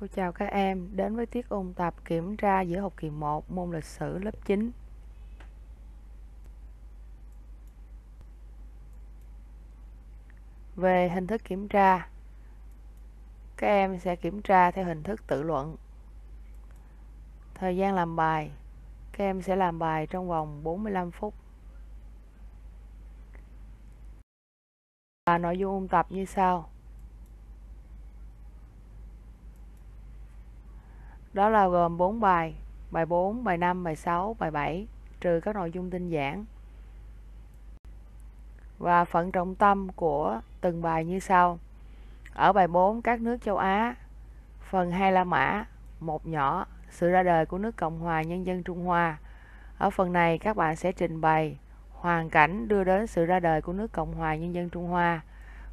Cô chào các em đến với tiết ôn tập kiểm tra giữa học kỳ 1 môn lịch sử lớp 9. Về hình thức kiểm tra, các em sẽ kiểm tra theo hình thức tự luận. Thời gian làm bài, các em sẽ làm bài trong vòng 45 phút. Và nội dung ôn tập như sau Đó là gồm 4 bài, bài 4, bài 5, bài 6, bài 7, trừ các nội dung tinh giản. Và phần trọng tâm của từng bài như sau. Ở bài 4, các nước châu Á, phần 2 La Mã, một nhỏ, sự ra đời của nước Cộng hòa Nhân dân Trung Hoa. Ở phần này các bạn sẽ trình bày hoàn cảnh đưa đến sự ra đời của nước Cộng hòa Nhân dân Trung Hoa.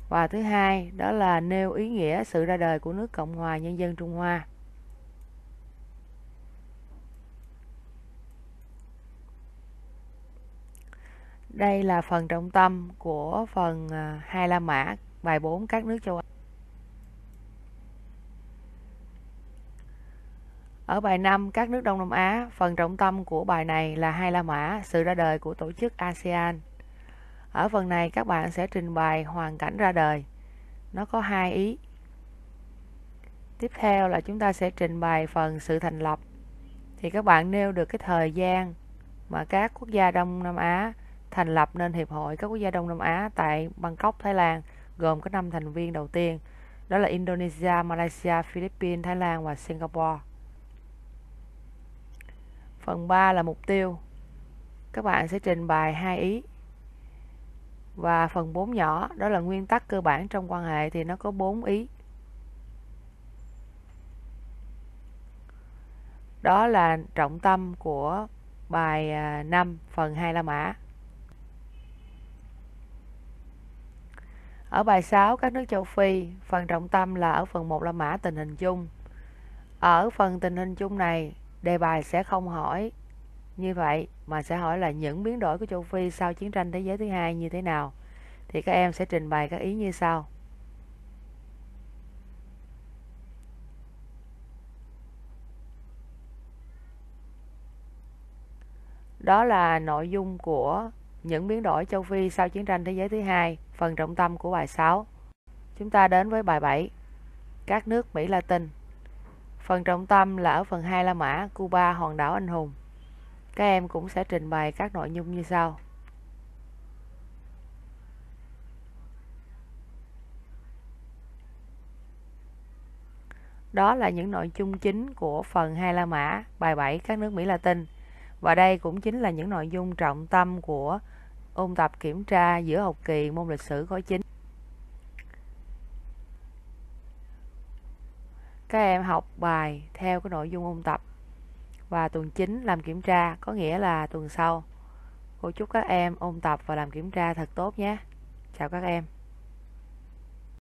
Và thứ hai, đó là nêu ý nghĩa sự ra đời của nước Cộng hòa Nhân dân Trung Hoa. Đây là phần trọng tâm của phần à, hai La Mã bài 4 các nước châu Á. Ở bài 5 các nước Đông Nam Á, phần trọng tâm của bài này là hai La Mã, sự ra đời của tổ chức ASEAN. Ở phần này các bạn sẽ trình bày hoàn cảnh ra đời. Nó có hai ý. Tiếp theo là chúng ta sẽ trình bày phần sự thành lập. Thì các bạn nêu được cái thời gian mà các quốc gia Đông Nam Á thành lập nên Hiệp hội các quốc gia Đông Nam Á tại Bangkok, Thái Lan, gồm có 5 thành viên đầu tiên, đó là Indonesia, Malaysia, Philippines, Thái Lan và Singapore. Phần 3 là mục tiêu. Các bạn sẽ trình bày hai ý. Và phần 4 nhỏ, đó là nguyên tắc cơ bản trong quan hệ thì nó có 4 ý. Đó là trọng tâm của bài 5 à, phần 2 La Mã. Ở bài 6 các nước châu Phi, phần trọng tâm là ở phần 1 là mã tình hình chung. Ở phần tình hình chung này, đề bài sẽ không hỏi như vậy mà sẽ hỏi là những biến đổi của châu Phi sau chiến tranh thế giới thứ hai như thế nào. Thì các em sẽ trình bày các ý như sau. Đó là nội dung của những biến đổi châu Phi sau chiến tranh thế giới thứ hai phần trọng tâm của bài 6. Chúng ta đến với bài 7. Các nước Mỹ Latin. Phần trọng tâm là ở phần 2 La Mã, Cuba, hòn đảo anh hùng. Các em cũng sẽ trình bày các nội dung như sau. Đó là những nội dung chính của phần 2 La Mã, bài 7 các nước Mỹ Latin. Và đây cũng chính là những nội dung trọng tâm của ôn tập kiểm tra giữa học kỳ môn lịch sử khối chính các em học bài theo cái nội dung ôn tập và tuần 9 làm kiểm tra có nghĩa là tuần sau cô chúc các em ôn tập và làm kiểm tra thật tốt nhé chào các em